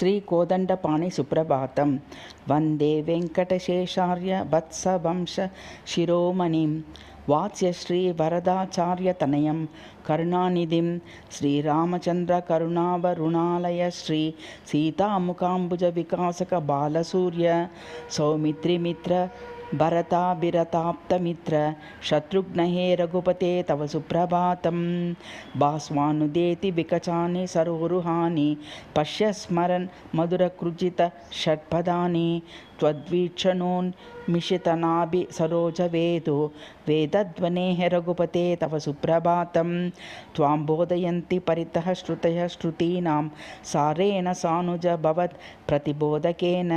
श्रीकोदण्डपाणिसुप्रभातं वन्दे वेङ्कटशेषार्य वत्स वंशिरोमणिं वात्स्य श्रीवरदाचार्यतनयं करुणानिधिं श्रीरामचन्द्रकरुणावरुणालय श्रीसीतामुखाम्बुजविकासकबालसूर्य सौमित्रिमित्र शत्रुघ्नहे रघुपते तव सुप्रभातं बास्वानुदेति विकचानि सरोरुहानि पश्य स्मरन् मधुरकृजितषट्पदानि त्वद्वीक्षणोन्मिषितनाभिसरोच वेदो वेदध्वनेः रघुपते तव सुप्रभातं बोधयन्ति परितः श्रुतयः श्रुतीनां सारेण सानुज भवत् प्रतिबोधकेन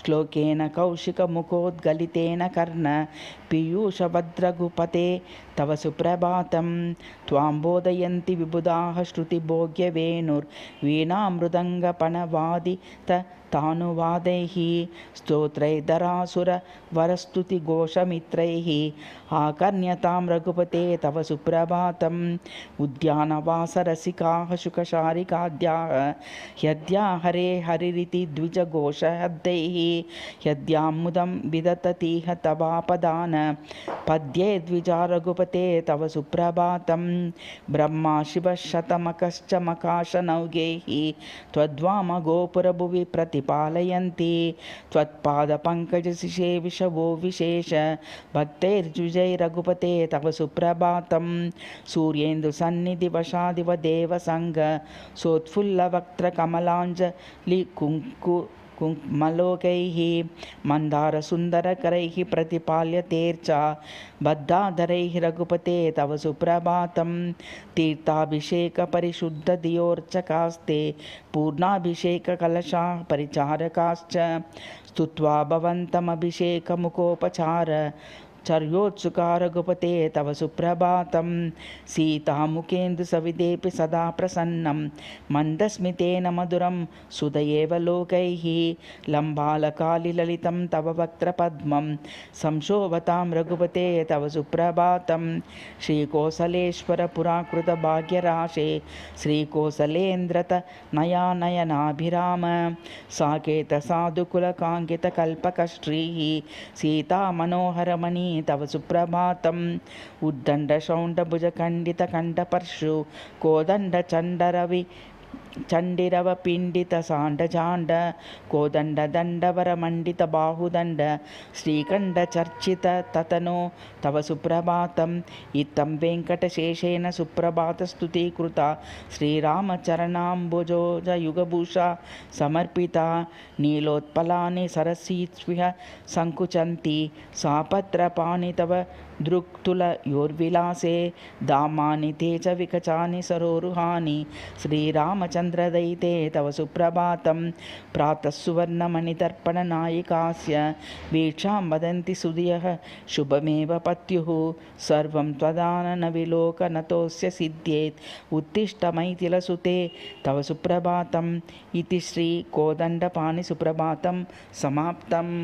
श्लोकेन कौशिकमुखोद्गलितेन कर्ण पीयूषभद्रघुपते तव सुप्रभातं बोधयन्ति विबुधाः श्रुतिभोग्य स्तो पुत्रै आकर्ण्यतां रघुपते तव सुप्रभातम् उद्यानवासरसिकाः शुकशारिकाद्याः ह्यद्या हरे हरिरिति द्विजघोषहद्धैः विदततीह तवापदान पद्ये द्विजा रघुपते तव सुप्रभातं ब्रह्मा शिवशतमकश्च मकाश त्वद्वामगोपुरभुवि प्रतिपालयन्ति त्वत्पादपङ्कजशिषे विषवो विशेष रघुपते तव सुप्रभातं सूर्येन्दुसन्निधिवशादिव सोत्फुल्लवक्त्रकमलाञ्जलिकुङ्कु कुङ्कुमलोकैः मन्दारसुन्दरकरैः प्रतिपाल्य तेर्चा बद्धाधरैः रघुपते तव सुप्रभातं तीर्थाभिषेकपरिशुद्धदियोर्चकास्ते परिचारकाश्च स्तुत्वा भवन्तमभिषेकमुखोपचार चर्योत्सुका तव सुप्रभातं सीतामुखेन्दुसविदेऽपि सदा प्रसन्नं मन्दस्मितेन मधुरं सुदयेव लोकैः लम्बालकालिलललितं तव वक्त्रपद्मं संशोभतां रघुपते तव सुप्रभातं श्रीकोसलेश्वरपुराकृतभाग्यराशे नयानयनाभिराम साकेतसाधुकुलकाङ्कितकल्पकश्रीः सीतामनोहरमणि तव सुप्रभातम् उद्दण्ड शौण्डभुज चण्डिरवपिण्डितसाण्डचाण्ड कोदण्डदण्डवरमण्डितबाहुदण्ड ततनो तव सुप्रभातम् इत्थं वेङ्कटशेषेण सुप्रभातस्तुतीकृता श्रीरामचरणाम्बुजोजयुगभूषा समर्पिता नीलोत्पलानि सरस्वीभ्य सङ्कुचन्ती सापत्रपाणि तव दृक्तुलयोर्विलासे धामानि तेजविकचानि सरोरुहाणि श्रीरामच चन्द्रदयिते तव सुप्रभातं प्रातः सुवर्णमणितर्पणनायिकास्य वीक्षां वदन्ति सुधियः शुभमेव पत्युः सर्वं त्वदाननविलोकनतोऽस्य सिद्ध्येत् उत्तिष्ठमैतिलसुते तव सुप्रभातम् इति श्रीकोदण्डपाणिसुप्रभातं समाप्तम्